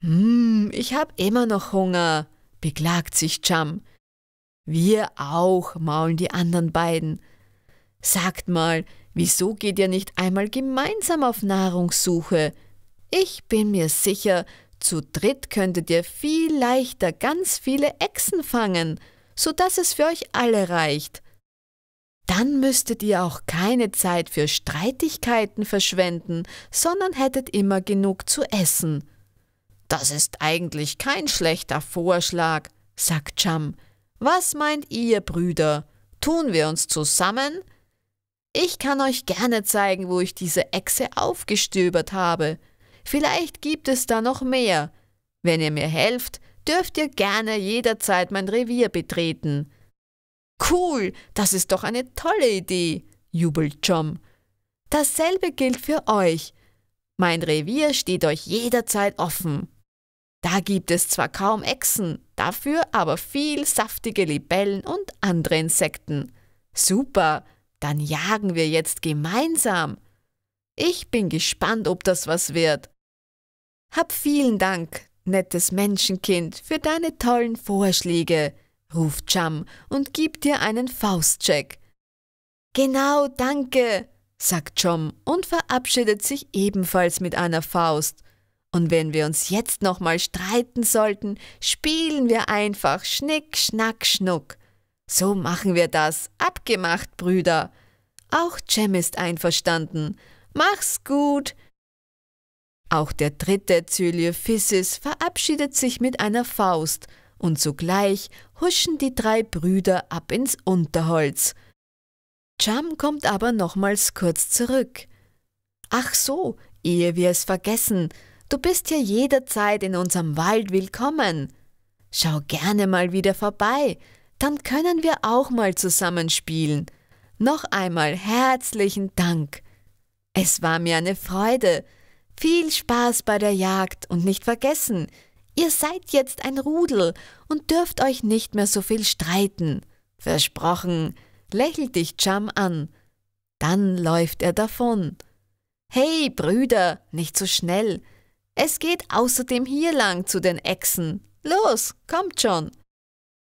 Hm, ich habe immer noch Hunger, beklagt sich Cham. Wir auch, maulen die anderen beiden. Sagt mal, wieso geht ihr nicht einmal gemeinsam auf Nahrungssuche? Ich bin mir sicher, zu dritt könntet ihr viel leichter ganz viele Echsen fangen, so dass es für euch alle reicht. Dann müsstet ihr auch keine Zeit für Streitigkeiten verschwenden, sondern hättet immer genug zu essen. Das ist eigentlich kein schlechter Vorschlag, sagt Cham. Was meint ihr, Brüder? Tun wir uns zusammen? Ich kann euch gerne zeigen, wo ich diese Echse aufgestöbert habe. Vielleicht gibt es da noch mehr. Wenn ihr mir helft, dürft ihr gerne jederzeit mein Revier betreten. Cool, das ist doch eine tolle Idee, jubelt Chom. Dasselbe gilt für euch. Mein Revier steht euch jederzeit offen. Da gibt es zwar kaum Echsen, dafür aber viel saftige Libellen und andere Insekten. Super, dann jagen wir jetzt gemeinsam. Ich bin gespannt, ob das was wird. Hab vielen Dank, nettes Menschenkind, für deine tollen Vorschläge, ruft Cham und gibt dir einen Faustcheck. Genau, danke, sagt Chom und verabschiedet sich ebenfalls mit einer Faust. Und wenn wir uns jetzt nochmal streiten sollten, spielen wir einfach Schnick, Schnack, Schnuck. So machen wir das. Abgemacht, Brüder. Auch Cem ist einverstanden. Mach's gut. Auch der dritte Zyliophissis verabschiedet sich mit einer Faust, und sogleich huschen die drei Brüder ab ins Unterholz. Cham kommt aber nochmals kurz zurück. Ach so, ehe wir es vergessen, Du bist hier jederzeit in unserem Wald willkommen. Schau gerne mal wieder vorbei, dann können wir auch mal zusammen spielen. Noch einmal herzlichen Dank. Es war mir eine Freude. Viel Spaß bei der Jagd und nicht vergessen, ihr seid jetzt ein Rudel und dürft euch nicht mehr so viel streiten. Versprochen, lächelt dich Cham an. Dann läuft er davon. Hey, Brüder, nicht so schnell. Es geht außerdem hier lang zu den Echsen. Los, kommt schon!